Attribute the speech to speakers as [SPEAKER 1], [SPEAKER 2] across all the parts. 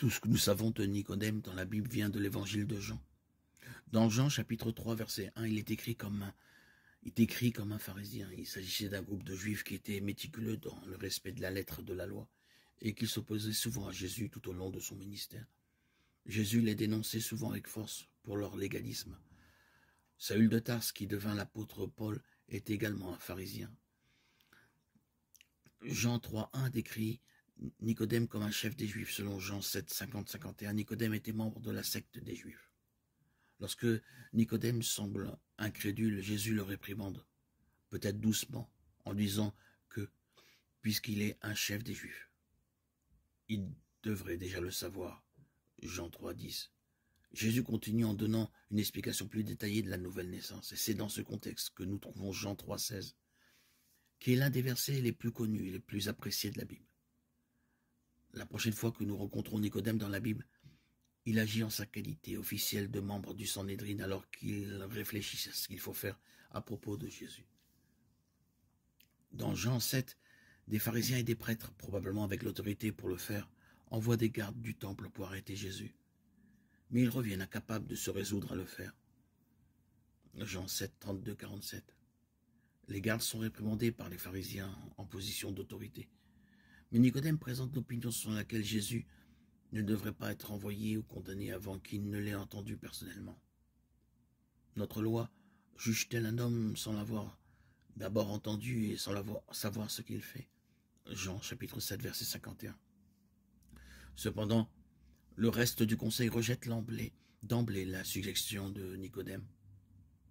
[SPEAKER 1] Tout ce que nous savons de Nicodème dans la Bible vient de l'évangile de Jean. Dans Jean chapitre 3 verset 1, il est écrit comme un, il écrit comme un pharisien. Il s'agissait d'un groupe de juifs qui étaient méticuleux dans le respect de la lettre de la loi et qui s'opposaient souvent à Jésus tout au long de son ministère. Jésus les dénonçait souvent avec force pour leur légalisme. Saül de Tarse, qui devint l'apôtre Paul, est également un pharisien. Jean 3.1 décrit Nicodème comme un chef des Juifs, selon Jean 7, 50, 51. Nicodème était membre de la secte des Juifs. Lorsque Nicodème semble incrédule, Jésus le réprimande, peut-être doucement, en disant que, puisqu'il est un chef des Juifs, il devrait déjà le savoir. Jean 3, 10. Jésus continue en donnant une explication plus détaillée de la nouvelle naissance, et c'est dans ce contexte que nous trouvons Jean 3, 16, qui est l'un des versets les plus connus et les plus appréciés de la Bible la prochaine fois que nous rencontrons Nicodème dans la Bible, il agit en sa qualité officielle de membre du Sanhedrin alors qu'il réfléchit à ce qu'il faut faire à propos de Jésus. Dans Jean 7, des pharisiens et des prêtres, probablement avec l'autorité pour le faire, envoient des gardes du temple pour arrêter Jésus. Mais ils reviennent incapables de se résoudre à le faire. Jean 7, 32, 47. Les gardes sont réprimandés par les pharisiens en position d'autorité. Mais Nicodème présente l'opinion selon laquelle Jésus ne devrait pas être envoyé ou condamné avant qu'il ne l'ait entendu personnellement. Notre loi juge-t-elle un homme sans l'avoir d'abord entendu et sans savoir ce qu'il fait Jean chapitre 7 verset 51. Cependant, le reste du conseil rejette d'emblée la suggestion de Nicodème.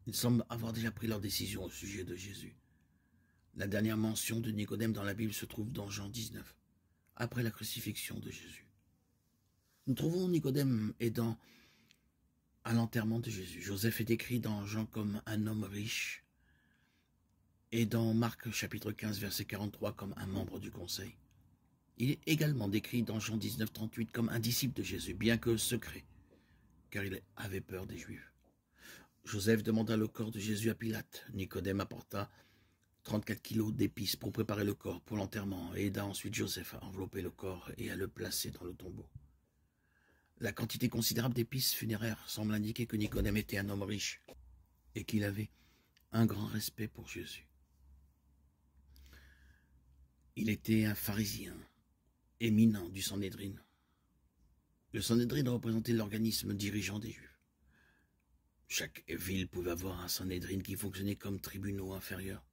[SPEAKER 1] Ils semblent avoir déjà pris leur décision au sujet de Jésus. La dernière mention de Nicodème dans la Bible se trouve dans Jean 19, après la crucifixion de Jésus. Nous trouvons Nicodème aidant à l'enterrement de Jésus. Joseph est décrit dans Jean comme un homme riche et dans Marc chapitre 15 verset 43 comme un membre du conseil. Il est également décrit dans Jean 19 38 comme un disciple de Jésus, bien que secret, car il avait peur des Juifs. Joseph demanda le corps de Jésus à Pilate. Nicodème apporta 34 kilos d'épices pour préparer le corps pour l'enterrement et aida ensuite Joseph à envelopper le corps et à le placer dans le tombeau. La quantité considérable d'épices funéraires semble indiquer que Nicodème était un homme riche et qu'il avait un grand respect pour Jésus. Il était un pharisien éminent du Sanhédrin. Le Sanhédrin représentait l'organisme dirigeant des Juifs. Chaque ville pouvait avoir un Sanhédrin qui fonctionnait comme tribunaux inférieurs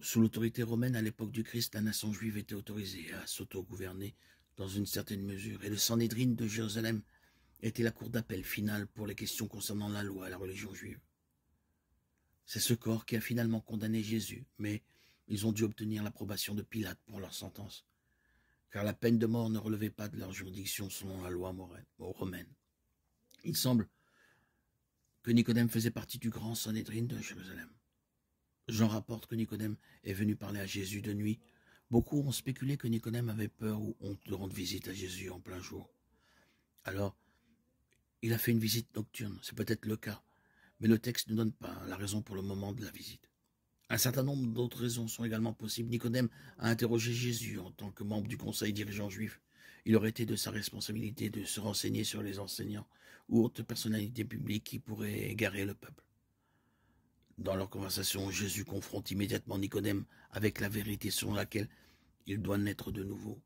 [SPEAKER 1] sous l'autorité romaine, à l'époque du Christ, la nation juive était autorisée à s'autogouverner dans une certaine mesure, et le Sanhédrin de Jérusalem était la cour d'appel finale pour les questions concernant la loi et la religion juive. C'est ce corps qui a finalement condamné Jésus, mais ils ont dû obtenir l'approbation de Pilate pour leur sentence, car la peine de mort ne relevait pas de leur juridiction selon la loi euh, romaine. Il semble que Nicodème faisait partie du grand Sanhédrin de Jérusalem. J'en rapporte que Nicodème est venu parler à Jésus de nuit. Beaucoup ont spéculé que Nicodème avait peur ou honte de rendre visite à Jésus en plein jour. Alors, il a fait une visite nocturne, c'est peut-être le cas, mais le texte ne donne pas la raison pour le moment de la visite. Un certain nombre d'autres raisons sont également possibles. Nicodème a interrogé Jésus en tant que membre du conseil dirigeant juif. Il aurait été de sa responsabilité de se renseigner sur les enseignants ou autres personnalités publiques qui pourraient égarer le peuple. Dans leur conversation, Jésus confronte immédiatement Nicodème avec la vérité sur laquelle il doit naître de nouveau.